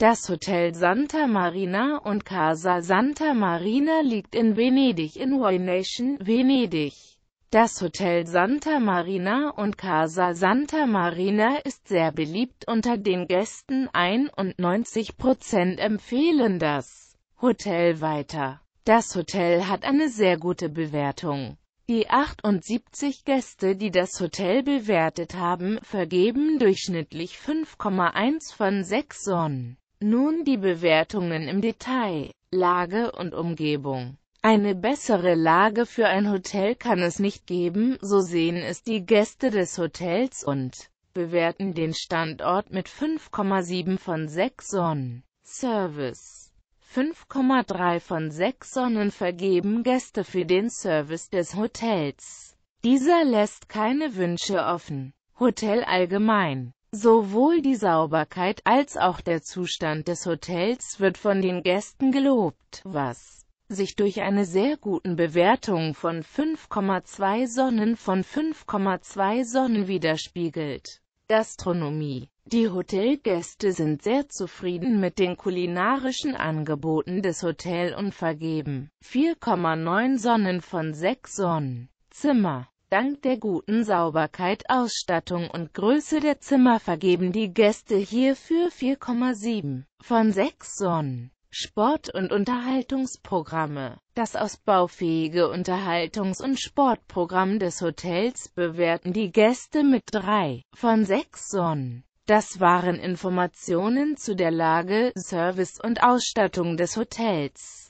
Das Hotel Santa Marina und Casa Santa Marina liegt in Venedig in Nation, Venedig. Das Hotel Santa Marina und Casa Santa Marina ist sehr beliebt unter den Gästen, 91% empfehlen das Hotel weiter. Das Hotel hat eine sehr gute Bewertung. Die 78 Gäste, die das Hotel bewertet haben, vergeben durchschnittlich 5,1 von 6 Sonnen. Nun die Bewertungen im Detail, Lage und Umgebung. Eine bessere Lage für ein Hotel kann es nicht geben, so sehen es die Gäste des Hotels und bewerten den Standort mit 5,7 von 6 Sonnen. Service 5,3 von 6 Sonnen vergeben Gäste für den Service des Hotels. Dieser lässt keine Wünsche offen. Hotel allgemein Sowohl die Sauberkeit als auch der Zustand des Hotels wird von den Gästen gelobt, was sich durch eine sehr guten Bewertung von 5,2 Sonnen von 5,2 Sonnen widerspiegelt. Gastronomie Die Hotelgäste sind sehr zufrieden mit den kulinarischen Angeboten des Hotels und vergeben 4,9 Sonnen von 6 Sonnen. Zimmer Dank der guten Sauberkeit, Ausstattung und Größe der Zimmer vergeben die Gäste hierfür 4,7 von 6 Sonnen. Sport- und Unterhaltungsprogramme. Das ausbaufähige Unterhaltungs- und Sportprogramm des Hotels bewerten die Gäste mit 3 von 6 Sonnen. Das waren Informationen zu der Lage, Service und Ausstattung des Hotels.